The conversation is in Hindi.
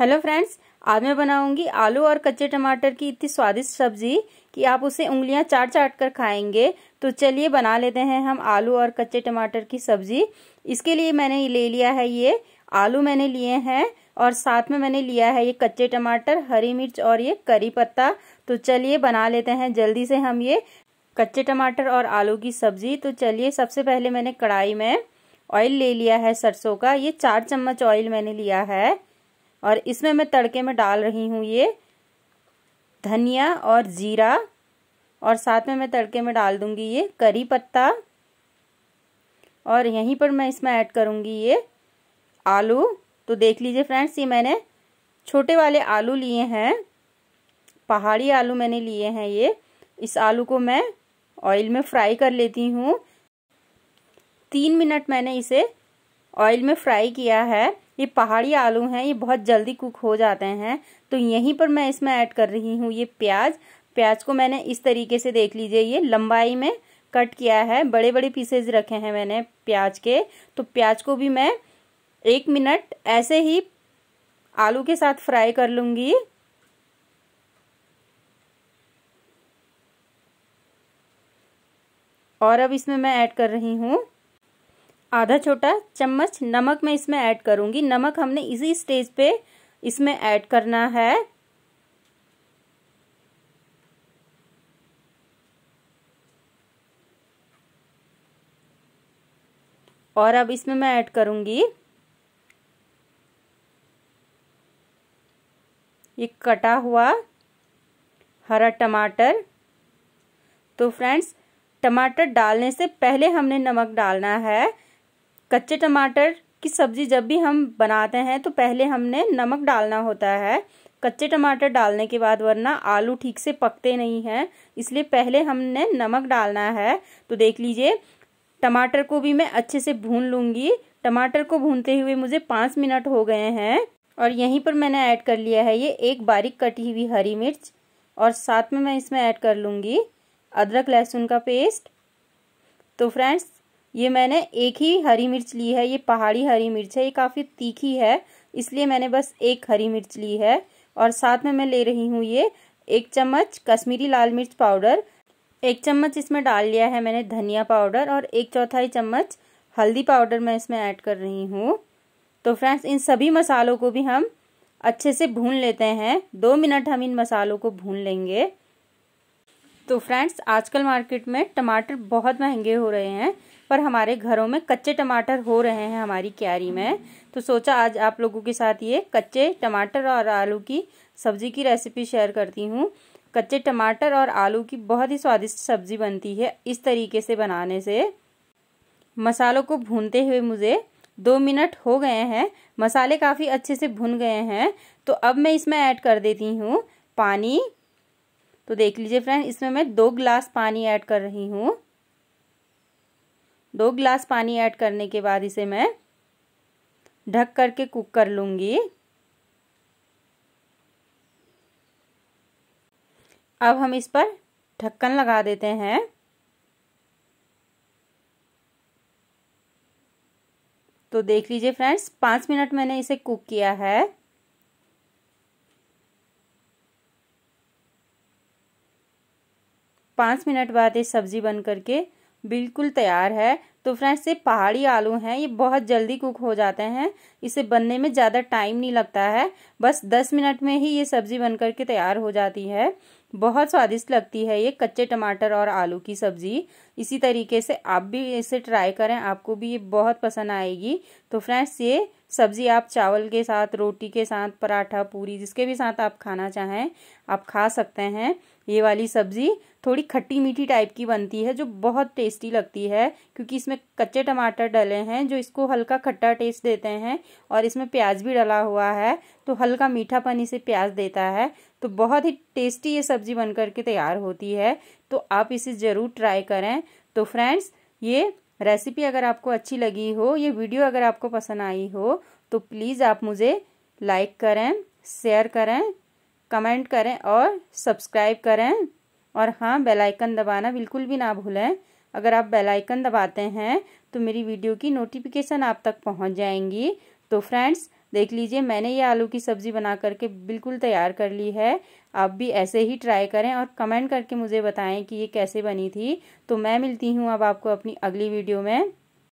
हेलो फ्रेंड्स आज मैं बनाऊंगी आलू और कच्चे टमाटर की इतनी स्वादिष्ट सब्जी कि आप उसे उंगलियां चाट चाट कर खाएंगे तो चलिए बना लेते हैं हम आलू और कच्चे टमाटर की सब्जी इसके लिए मैंने ले लिया है ये आलू मैंने लिए हैं और साथ में मैंने लिया है ये कच्चे टमाटर हरी मिर्च और ये करी पत्ता तो चलिए बना लेते हैं जल्दी से हम ये कच्चे टमाटर और आलू की सब्जी तो चलिए सबसे पहले मैंने कढ़ाई में ऑयल ले लिया है सरसों का ये चार चम्मच ऑयल मैंने लिया है और इसमें मैं तड़के में डाल रही हूँ ये धनिया और ज़ीरा और साथ में मैं तड़के में डाल दूंगी ये करी पत्ता और यहीं पर मैं इसमें ऐड करूंगी ये आलू तो देख लीजिए फ्रेंड्स ये मैंने छोटे वाले आलू लिए हैं पहाड़ी आलू मैंने लिए हैं ये इस आलू को मैं ऑयल में फ्राई कर लेती हूँ तीन मिनट मैंने इसे ऑयल में फ्राई किया है ये पहाड़ी आलू हैं ये बहुत जल्दी कुक हो जाते हैं तो यहीं पर मैं इसमें ऐड कर रही हूँ ये प्याज प्याज को मैंने इस तरीके से देख लीजिए ये लंबाई में कट किया है बड़े बड़े पीसेज रखे हैं मैंने प्याज के तो प्याज को भी मैं एक मिनट ऐसे ही आलू के साथ फ्राई कर लूँगी और अब इसमें मैं ऐड कर रही हूँ आधा छोटा चम्मच नमक मैं इसमें ऐड करूंगी नमक हमने इसी स्टेज पे इसमें ऐड करना है और अब इसमें मैं ऐड करूंगी एक कटा हुआ हरा टमाटर तो फ्रेंड्स टमाटर डालने से पहले हमने नमक डालना है कच्चे टमाटर की सब्ज़ी जब भी हम बनाते हैं तो पहले हमने नमक डालना होता है कच्चे टमाटर डालने के बाद वरना आलू ठीक से पकते नहीं हैं इसलिए पहले हमने नमक डालना है तो देख लीजिए टमाटर को भी मैं अच्छे से भून लूँगी टमाटर को भूनते हुए मुझे पाँच मिनट हो गए हैं और यहीं पर मैंने ऐड कर लिया है ये एक बारीक कटी हुई हरी मिर्च और साथ में मैं इसमें ऐड कर लूँगी अदरक लहसुन का पेस्ट तो फ्रेंड्स ये मैंने एक ही हरी मिर्च ली है ये पहाड़ी हरी मिर्च है ये काफ़ी तीखी है इसलिए मैंने बस एक हरी मिर्च ली है और साथ में मैं ले रही हूँ ये एक चम्मच कश्मीरी लाल मिर्च पाउडर एक चम्मच इसमें डाल लिया है मैंने धनिया पाउडर और एक चौथाई चम्मच हल्दी पाउडर मैं इसमें ऐड कर रही हूँ तो फ्रेंड्स इन सभी मसालों को भी हम अच्छे से भून लेते हैं दो मिनट हम इन मसालों को भून लेंगे तो फ्रेंड्स आजकल मार्केट में टमाटर बहुत महंगे हो रहे हैं पर हमारे घरों में कच्चे टमाटर हो रहे हैं हमारी क्यारी में तो सोचा आज आप लोगों के साथ ये कच्चे टमाटर और आलू की सब्जी की रेसिपी शेयर करती हूँ कच्चे टमाटर और आलू की बहुत ही स्वादिष्ट सब्जी बनती है इस तरीके से बनाने से मसालों को भूनते हुए मुझे दो मिनट हो गए हैं मसाले काफ़ी अच्छे से भुन गए हैं तो अब मैं इसमें ऐड कर देती हूँ पानी तो देख लीजिए फ्रेंड इसमें मैं दो ग्लास पानी ऐड कर रही हूँ दो ग्लास पानी ऐड करने के बाद इसे मैं ढक करके कुक कर लूँगी अब हम इस पर ढक्कन लगा देते हैं तो देख लीजिए फ्रेंड्स पाँच मिनट मैंने इसे कुक किया है पाँच मिनट बाद ये सब्ज़ी बन करके बिल्कुल तैयार है तो फ्रेंड्स ये पहाड़ी आलू हैं ये बहुत जल्दी कुक हो जाते हैं इसे बनने में ज़्यादा टाइम नहीं लगता है बस दस मिनट में ही ये सब्ज़ी बन के तैयार हो जाती है बहुत स्वादिष्ट लगती है ये कच्चे टमाटर और आलू की सब्ज़ी इसी तरीके से आप भी इसे ट्राई करें आपको भी ये बहुत पसंद आएगी तो फ्रेंड्स ये सब्ज़ी आप चावल के साथ रोटी के साथ पराठा पूरी जिसके भी साथ आप खाना चाहें आप खा सकते हैं ये वाली सब्ज़ी थोड़ी खट्टी मीठी टाइप की बनती है जो बहुत टेस्टी लगती है क्योंकि इस इसमें कच्चे टमाटर डले हैं जो इसको हल्का खट्टा टेस्ट देते हैं और इसमें प्याज भी डला हुआ है तो हल्का मीठापन इसे प्याज देता है तो बहुत ही टेस्टी ये सब्ज़ी बन कर के तैयार होती है तो आप इसे ज़रूर ट्राई करें तो फ्रेंड्स ये रेसिपी अगर आपको अच्छी लगी हो ये वीडियो अगर आपको पसंद आई हो तो प्लीज़ आप मुझे लाइक करें शेयर करें कमेंट करें और सब्सक्राइब करें और हाँ बेल आइकन दबाना बिल्कुल भी ना भूलें अगर आप बेल आइकन दबाते हैं तो मेरी वीडियो की नोटिफिकेशन आप तक पहुंच जाएंगी तो फ्रेंड्स देख लीजिए मैंने ये आलू की सब्ज़ी बना करके बिल्कुल तैयार कर ली है आप भी ऐसे ही ट्राई करें और कमेंट करके मुझे बताएं कि ये कैसे बनी थी तो मैं मिलती हूँ अब आपको अपनी अगली वीडियो में